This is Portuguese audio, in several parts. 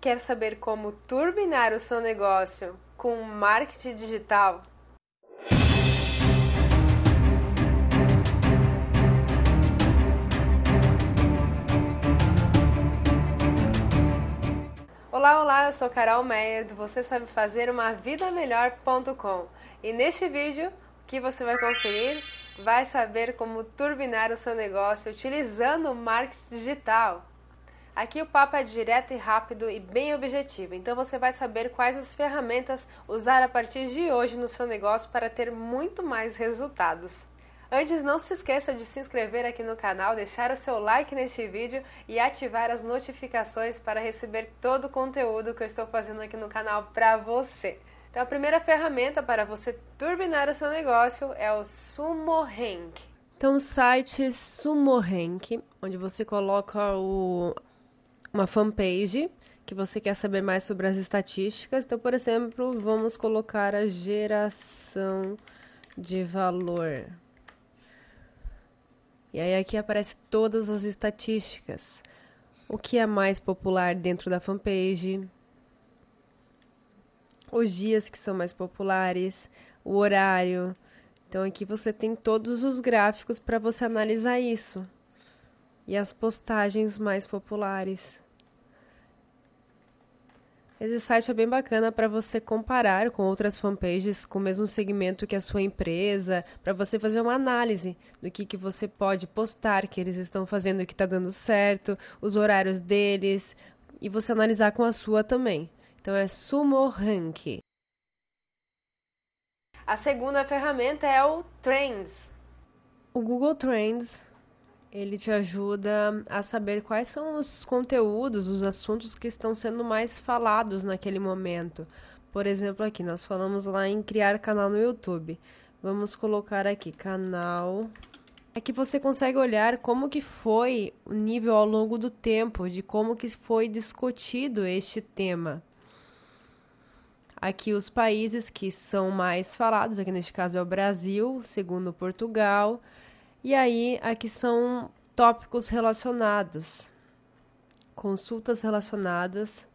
Quer saber como turbinar o seu negócio com marketing digital? Olá, olá, eu sou Carol Meyer do Você Sabe Fazer Uma Vida Melhor.com e neste vídeo que você vai conferir vai saber como turbinar o seu negócio utilizando o marketing digital. Aqui o papo é direto e rápido e bem objetivo, então você vai saber quais as ferramentas usar a partir de hoje no seu negócio para ter muito mais resultados. Antes, não se esqueça de se inscrever aqui no canal, deixar o seu like neste vídeo e ativar as notificações para receber todo o conteúdo que eu estou fazendo aqui no canal para você. Então, a primeira ferramenta para você turbinar o seu negócio é o SumoRank. Então, o site SumoRank, onde você coloca o, uma fanpage que você quer saber mais sobre as estatísticas. Então, por exemplo, vamos colocar a geração de valor. E aí aqui aparece todas as estatísticas. O que é mais popular dentro da fanpage? Os dias que são mais populares, o horário. Então aqui você tem todos os gráficos para você analisar isso. E as postagens mais populares. Esse site é bem bacana para você comparar com outras fanpages com o mesmo segmento que a sua empresa, para você fazer uma análise do que, que você pode postar, que eles estão fazendo, que está dando certo, os horários deles, e você analisar com a sua também. Então é Sumo Rank. A segunda ferramenta é o Trends. O Google Trends ele te ajuda a saber quais são os conteúdos, os assuntos que estão sendo mais falados naquele momento. Por exemplo, aqui nós falamos lá em criar canal no YouTube. Vamos colocar aqui canal Aqui é você consegue olhar como que foi o nível ao longo do tempo, de como que foi discutido este tema. Aqui os países que são mais falados, aqui neste caso é o Brasil, segundo Portugal, e aí, aqui são tópicos relacionados, consultas relacionadas.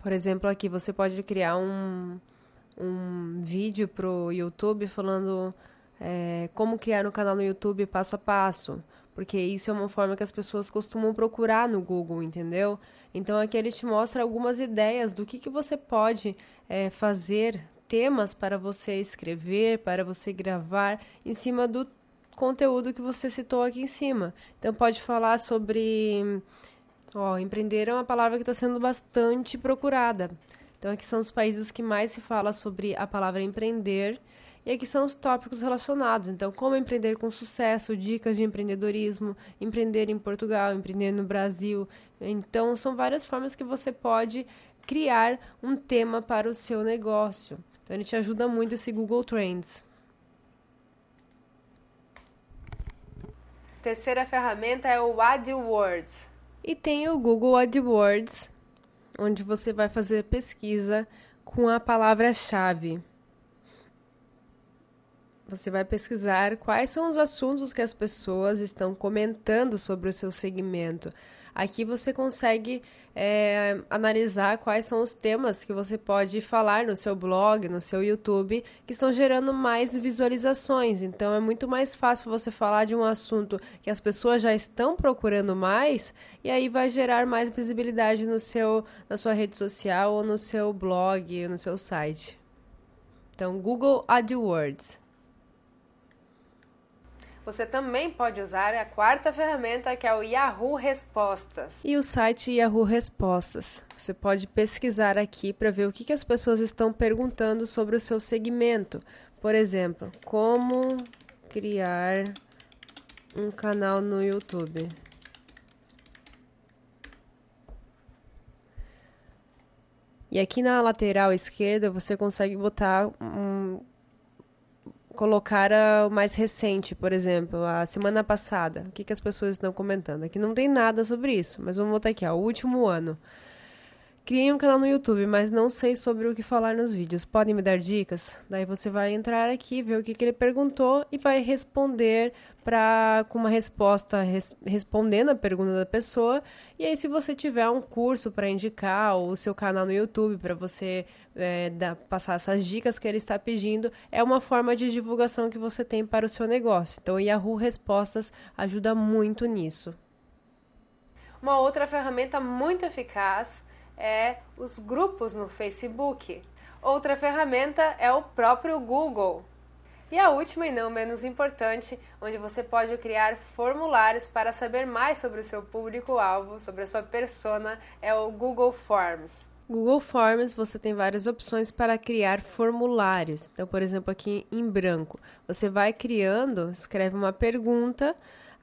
Por exemplo, aqui você pode criar um, um vídeo para o YouTube falando é, como criar um canal no YouTube passo a passo, porque isso é uma forma que as pessoas costumam procurar no Google, entendeu? Então aqui ele te mostra algumas ideias do que, que você pode é, fazer temas para você escrever, para você gravar em cima do conteúdo que você citou aqui em cima. Então pode falar sobre ó, empreender é uma palavra que está sendo bastante procurada. Então aqui são os países que mais se fala sobre a palavra empreender. E aqui são os tópicos relacionados. Então, como empreender com sucesso, dicas de empreendedorismo, empreender em Portugal, empreender no Brasil. Então, são várias formas que você pode criar um tema para o seu negócio. Então ele te ajuda muito esse Google Trends. Terceira ferramenta é o AdWords. E tem o Google AdWords, onde você vai fazer pesquisa com a palavra-chave. Você vai pesquisar quais são os assuntos que as pessoas estão comentando sobre o seu segmento. Aqui você consegue é, analisar quais são os temas que você pode falar no seu blog, no seu YouTube, que estão gerando mais visualizações. Então é muito mais fácil você falar de um assunto que as pessoas já estão procurando mais e aí vai gerar mais visibilidade no seu, na sua rede social ou no seu blog, no seu site. Então, Google AdWords você também pode usar a quarta ferramenta que é o Yahoo Respostas. E o site Yahoo Respostas. Você pode pesquisar aqui para ver o que, que as pessoas estão perguntando sobre o seu segmento. Por exemplo, como criar um canal no YouTube. E aqui na lateral esquerda você consegue botar um colocar o mais recente, por exemplo, a semana passada. O que, que as pessoas estão comentando? Aqui não tem nada sobre isso, mas vamos botar aqui, ó, o último ano. Criei um canal no YouTube, mas não sei sobre o que falar nos vídeos. Podem me dar dicas? Daí você vai entrar aqui, ver o que, que ele perguntou e vai responder pra, com uma resposta res, respondendo a pergunta da pessoa. E aí, se você tiver um curso para indicar ou o seu canal no YouTube para você é, dar, passar essas dicas que ele está pedindo, é uma forma de divulgação que você tem para o seu negócio. Então, o Yahoo Respostas ajuda muito nisso. Uma outra ferramenta muito eficaz é os grupos no Facebook. Outra ferramenta é o próprio Google. E a última e não menos importante, onde você pode criar formulários para saber mais sobre o seu público-alvo, sobre a sua persona, é o Google Forms. Google Forms você tem várias opções para criar formulários. Então, por exemplo, aqui em branco, você vai criando, escreve uma pergunta,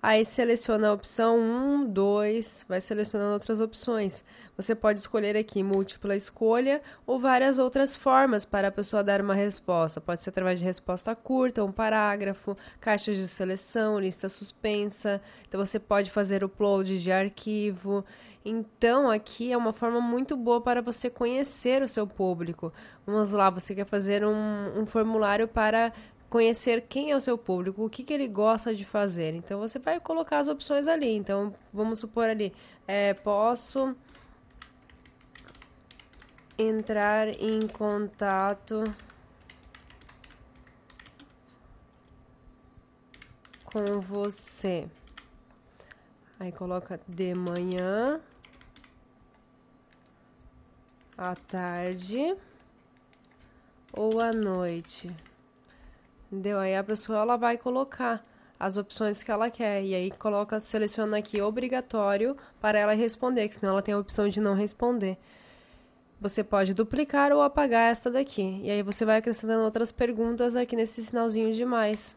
Aí seleciona a opção 1, 2, vai selecionando outras opções. Você pode escolher aqui múltipla escolha ou várias outras formas para a pessoa dar uma resposta. Pode ser através de resposta curta, um parágrafo, caixas de seleção, lista suspensa. Então você pode fazer upload de arquivo. Então aqui é uma forma muito boa para você conhecer o seu público. Vamos lá, você quer fazer um, um formulário para conhecer quem é o seu público, o que, que ele gosta de fazer. Então você vai colocar as opções ali. Então vamos supor ali, é, posso entrar em contato com você. Aí coloca de manhã, à tarde ou à noite. Entendeu? Aí a pessoa ela vai colocar as opções que ela quer. E aí coloca, seleciona aqui obrigatório para ela responder, que senão ela tem a opção de não responder. Você pode duplicar ou apagar esta daqui. E aí você vai acrescentando outras perguntas aqui nesse sinalzinho de mais.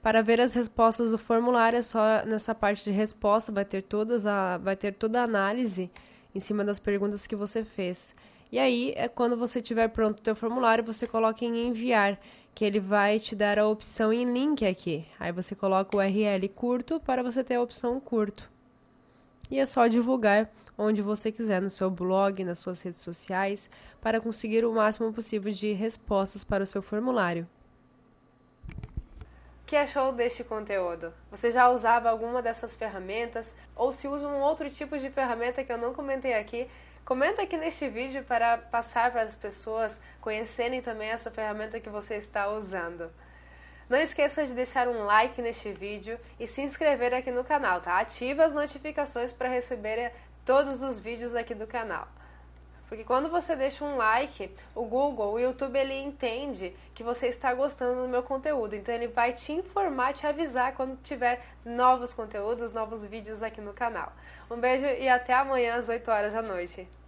Para ver as respostas do formulário, é só nessa parte de resposta, vai ter todas a, vai ter toda a análise em cima das perguntas que você fez. E aí, é quando você tiver pronto o teu formulário, você coloca em enviar, que ele vai te dar a opção em link aqui. Aí você coloca o URL curto para você ter a opção curto. E é só divulgar onde você quiser, no seu blog, nas suas redes sociais, para conseguir o máximo possível de respostas para o seu formulário. O que achou é deste conteúdo? Você já usava alguma dessas ferramentas ou se usa um outro tipo de ferramenta que eu não comentei aqui? Comenta aqui neste vídeo para passar para as pessoas conhecerem também essa ferramenta que você está usando. Não esqueça de deixar um like neste vídeo e se inscrever aqui no canal, tá? Ative as notificações para receber eh, todos os vídeos aqui do canal. Porque quando você deixa um like, o Google, o YouTube, ele entende que você está gostando do meu conteúdo. Então ele vai te informar, te avisar quando tiver novos conteúdos, novos vídeos aqui no canal. Um beijo e até amanhã às 8 horas da noite.